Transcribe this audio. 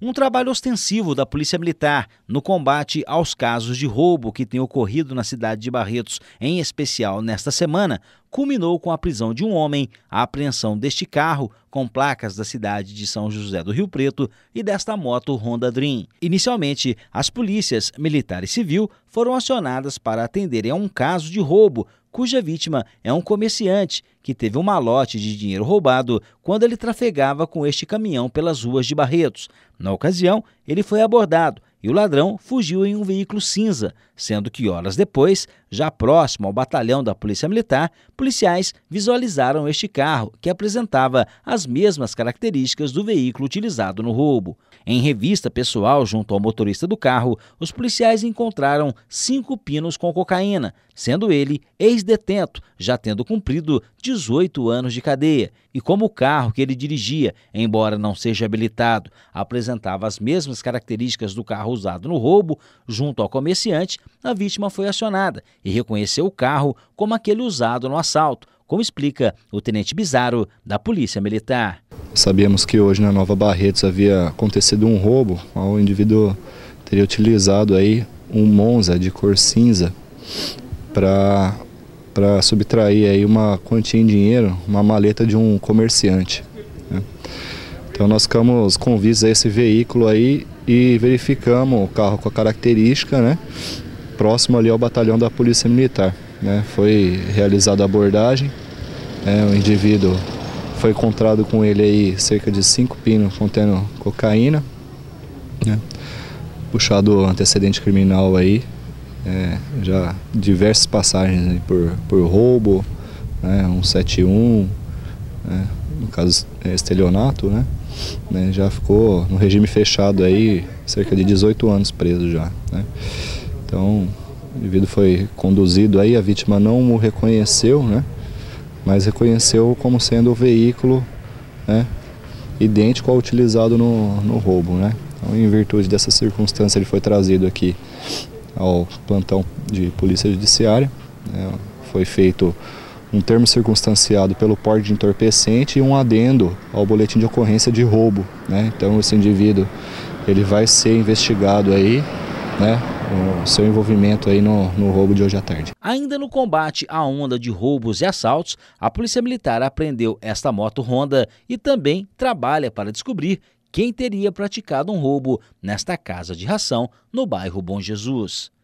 um trabalho ostensivo da Polícia Militar no combate aos casos de roubo que tem ocorrido na cidade de Barretos, em especial nesta semana, culminou com a prisão de um homem, a apreensão deste carro com placas da cidade de São José do Rio Preto e desta moto Honda Dream. Inicialmente, as polícias militar e civil foram acionadas para atenderem a um caso de roubo cuja vítima é um comerciante que teve um malote de dinheiro roubado quando ele trafegava com este caminhão pelas ruas de Barretos. Na ocasião, ele foi abordado e o ladrão fugiu em um veículo cinza sendo que horas depois, já próximo ao batalhão da Polícia Militar, policiais visualizaram este carro, que apresentava as mesmas características do veículo utilizado no roubo. Em revista pessoal junto ao motorista do carro, os policiais encontraram cinco pinos com cocaína, sendo ele ex-detento, já tendo cumprido 18 anos de cadeia. E como o carro que ele dirigia, embora não seja habilitado, apresentava as mesmas características do carro usado no roubo, junto ao comerciante, a vítima foi acionada e reconheceu o carro como aquele usado no assalto, como explica o tenente Bizarro da Polícia Militar. Sabíamos que hoje na Nova Barretos havia acontecido um roubo, o indivíduo teria utilizado aí um Monza de cor cinza para para subtrair aí uma quantia em dinheiro, uma maleta de um comerciante. Né? Então nós ficamos com vista a esse veículo aí e verificamos o carro com a característica, né? próximo ali ao batalhão da Polícia Militar. Né? Foi realizada a abordagem, né? o indivíduo foi encontrado com ele aí cerca de cinco pinos contendo cocaína, né? puxado antecedente criminal aí, é, já diversas passagens né? por, por roubo, né? 171, né? no caso é, estelionato, né? né? já ficou no regime fechado aí cerca de 18 anos preso já. Né? Então, o indivíduo foi conduzido aí, a vítima não o reconheceu, né? Mas reconheceu como sendo o veículo né? idêntico ao utilizado no, no roubo, né? Então, em virtude dessa circunstância, ele foi trazido aqui ao plantão de polícia judiciária. Né? Foi feito um termo circunstanciado pelo porte de entorpecente e um adendo ao boletim de ocorrência de roubo. Né? Então esse indivíduo ele vai ser investigado aí, né? seu envolvimento aí no, no roubo de hoje à tarde. Ainda no combate à onda de roubos e assaltos, a Polícia Militar apreendeu esta moto Honda e também trabalha para descobrir quem teria praticado um roubo nesta casa de ração no bairro Bom Jesus.